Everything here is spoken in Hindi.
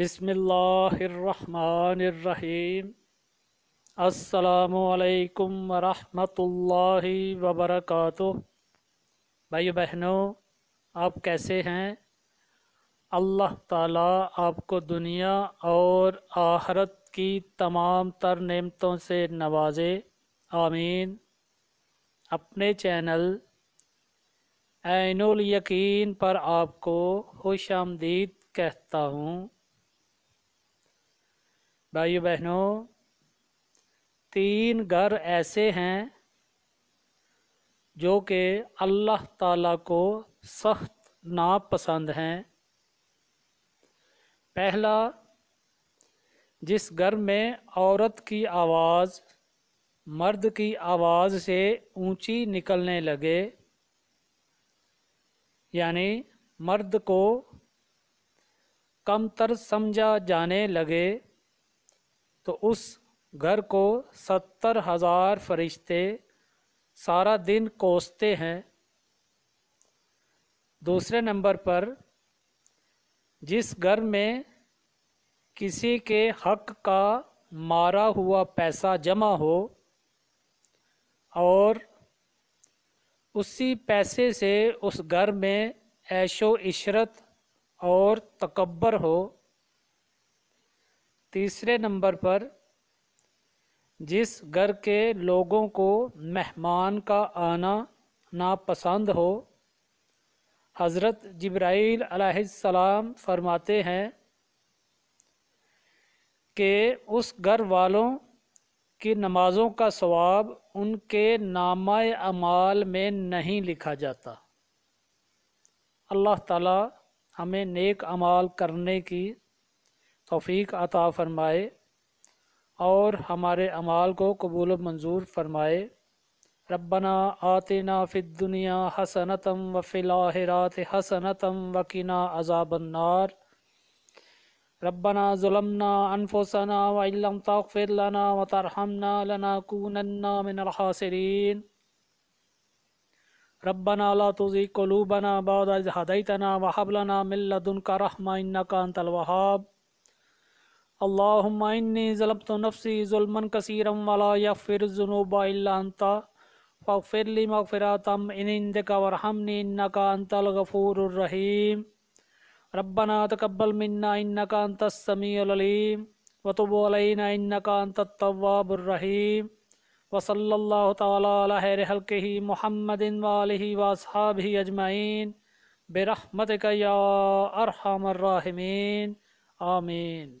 बिस्मिल्लाहिर्रहमानिर्रहीम अस्सलामुअलैकुम वरहमतुल्लाहि वबरकातु भाई बहनों आप कैसे हैं अल्लाह ताला आपको दुनिया और आखरत की तमाम तर नेमतों से नवाजे आमीन अपने चैनल यकीन पर आपको खुश आमदीद कहता हूँ भाइयों बहनों तीन घर ऐसे हैं जो कि अल्लाह ताला को सख्त नापसंद हैं पहला जिस घर में औरत की आवाज़ मर्द की आवाज़ से ऊंची निकलने लगे यानी मर्द को कमतर समझा जाने लगे तो उस घर को सत्तर हजार फरिश्ते सारा दिन कोसते हैं दूसरे नंबर पर जिस घर में किसी के हक का मारा हुआ पैसा जमा हो और उसी पैसे से उस घर में ऐशो इशरत और तकबर हो तीसरे नंबर पर जिस घर के लोगों को मेहमान का आना नापसंद हो हज़रत जब्राईल सलाम फरमाते हैं कि उस घर वालों की नमाज़ों का सवाब उनके नामा अमाल में नहीं लिखा जाता अल्लाह ताला हमें नेक अमाल करने की तोफ़ीक अता फ़रमाए और हमारे अमाल को कबूल मंजूर फ़रमाए रबना आतना दुनिया हसनतम व हसनतम वकीना अजाबन्नार रबना ज़ुलमना अनफोसना वम तफ़िर लना व तरहमना लना कूनन्ना मिनहासरीन रबना ला तुज़ी कलूबना बाद हदैतना वहबलना मिल्ल का रहमा इन्ना का अंतल वहाब अल्लाहुम्माइन्नी ज़लब तो नफसी जुल्मन कसरम वाला या फिर जुनूबाता फ़िरली मगफ़िरातम इनिंद का वरहमनी इन्ना का अंतल गफ़ूररहीम रब्बना तकबल मन्ना इन्ना का अंतसमीम वतुबलना इन्ना का अंतवाबरहीम वसल्ला तहलके महमदिन वाली वसहाबी अजमाइन बेरहमत या अरहमर्राहमीन आमीन